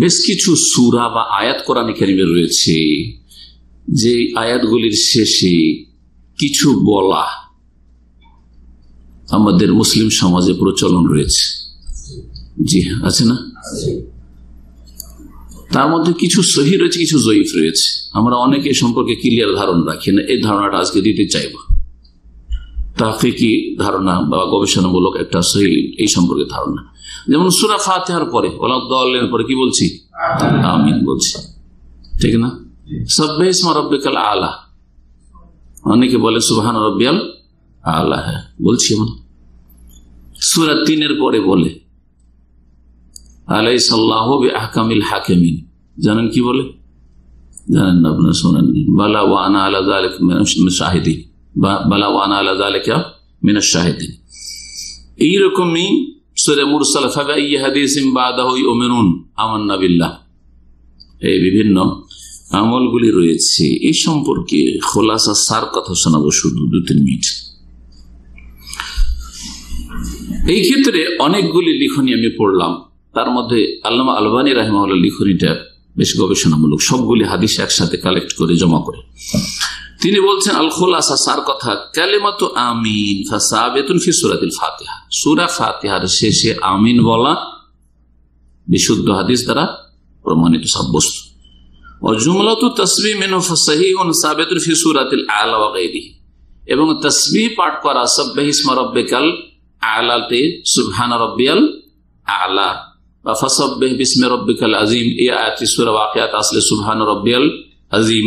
বেশ কিছু সুরা বা আয়াত কোরআন কেরিমে রয়েছে যে আয়াতগুলির শেষে কিছু বলা আমাদের মুসলিম সমাজে প্রচলন রয়েছে জি আছে না তার মধ্যে কিছু সহি রয়েছে কিছু জয়ীফ রয়েছে আমরা অনেকে সম্পর্কে ক্লিয়ার ধারণ রাখি না এই ধারণাটা আজকে দিতে চাইবো তাহকিকি ধারণা বা গবেষণামূলক একটা সহি এই সম্পর্কে ধারণা যেমন সুরা ফাতেহার পরে ওলাউদ্দালের পরে কি বলছি আমিন বলছি ঠিক না সব্বে ইসমা রব্বিকাল আলা অনেকে বলে সুবাহান রব্বিয়াল আলা হ্যাঁ বলছি এমন সুরা তিনের পরে বলে আলাই সাল্লাহ আহকামিল হাকেমিন জানেন কি বলে জানেন না আপনার শোনেন বালা ওয়ানা আলা শাহিদিন বা বালা ওয়ানা আলা জালেকা মিনা শাহেদিন এইরকমই সুরে মুরসাল ফাগা ইয়ে হাদিসিম বাদাহই ওমেনুন আমান্না বিল্লাহ এই বিভিন্ন আমলগুলি রয়েছে এই সম্পর্কে খোলাসা সার কথা শোনাবো শুধু দু তিন মিনিট এই ক্ষেত্রে অনেকগুলি লিখনি আমি পড়লাম তার মধ্যে আল্লামা আলবানী রাহমাউল্লাহ লিখনিটা বেশ গবেষণামূলক সবগুলি হাদিস একসাথে কালেক্ট করে জমা করে তিনি বলছেন আল খোলাসা সার কথা ক্যালেমাত আমিন ফাসাবেতুন ফাতিহা সুরা ফাতিহার শেষে আমিন বলা বিশুদ্ধ হাদিস দ্বারা প্রমাণিত সাব্যস্ত এবং তসবি পাঠ করা সব্বাহিসমা আজিম এ আয়াতি সুরা আসলে সুবহান রব্বিয়াল আজিম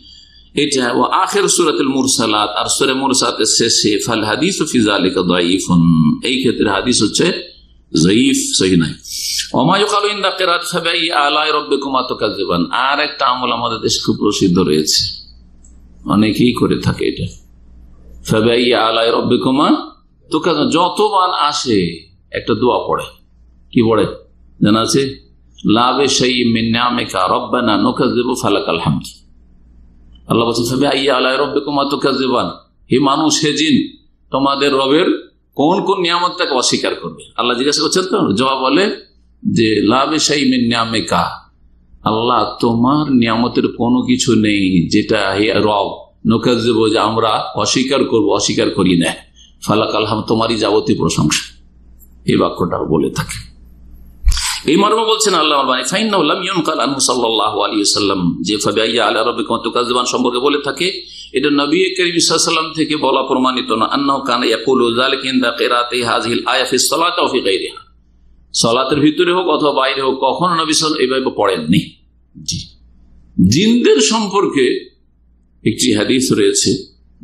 এটা ও আখের সুরাতুল মুরসালাত আর শেষে হাদিস এই ক্ষেত্রে হাদিস হচ্ছে ইন্দা আমল আমাদের খুব প্রসিদ্ধ রয়েছে অনেকেই করে থাকে এটা তো যতবার আসে একটা দোয়া পড়ে কি পড়ে জানা আছে লাভে সেই মিন্নামেকা রব্বানা নোকাজ দেবো ফালাকাল আল্লাহ বলছেন সবে আইয়া আল্লাহ রব্বে কুমাতুকাজেবান হে মানুষ হে জিন তোমাদের রবের কোন কোন নিয়ামতটাকে অস্বীকার করবে আল্লাহ জিজ্ঞাসা করছেন তো জবাব বলে যে লাভে সাই নিয়ামে কা আল্লাহ তোমার নিয়ামতের কোনো কিছু নেই যেটা হে রব নৌকাজেব যে আমরা অস্বীকার করব অস্বীকার করি না ফালাক আলহাম তোমারই যাবতীয় প্রশংসা এই বাক্যটা বলে থাকে এই মর্ম বলছেন আল্লাহ সম্পর্কে বলে থাকে এটা নবী করিম থেকে বলা প্রমাণিত আন্না কান হাজিল সলাতের ভিতরে হোক অথবা বাইরে হোক কখনো নবী সাল এইভাবে পড়েননি জি জিনদের সম্পর্কে একটি হাদিস রয়েছে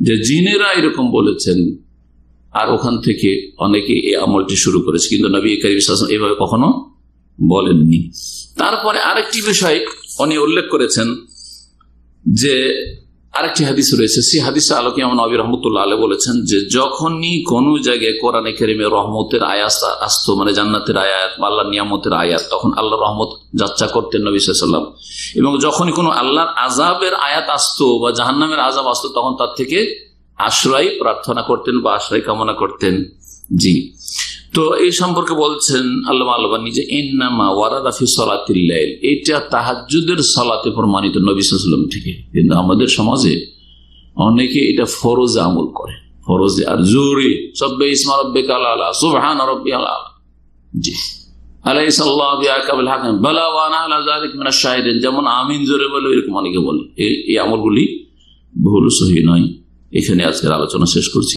যে জিনেরা এরকম বলেছেন আর ওখান থেকে অনেকে এই আমলটি শুরু করেছে কিন্তু নবী করিম এভাবে কখনো বলেননি তারপরে আরেকটি বিষয় উনি উল্লেখ করেছেন যে আরেকটি হাদিস রয়েছে সেই হাদিস আলোকে এমন নবী রহমতুল্লাহ আলে বলেছেন যে যখনই কোনো জায়গায় কোরআনে কেরিমে রহমতের আয়াস আসতো মানে জান্নাতের আয়াত বা আল্লাহ নিয়ামতের আয়াত তখন আল্লাহ রহমত যাচ্ছা করতেন নবী সাল্লাম এবং যখনই কোনো আল্লাহর আজাবের আয়াত আসতো বা জাহান্নামের আজাব আসতো তখন তার থেকে আশ্রয় প্রার্থনা করতেন বা আশ্রয় কামনা করতেন জি তো এই সম্পর্কে বলছেন আল্লাহ আলবানি যে এন্নামা ওয়ারাদাফি সলাতিল্লাইল এটা তাহাজুদের সলাতে প্রমাণিত নবীলাম থেকে কিন্তু আমাদের সমাজে অনেকে এটা ফরোজে আমল করে ফরজে আর জোরে সব্বে ইসমা রব্বে কালা সুবহান রব্বি আলা জি যেমন আমিন জোরে বলে এরকম অনেকে বলে এই আমলগুলি ভুল সহি নয় এখানে আজকের আলোচনা শেষ করছি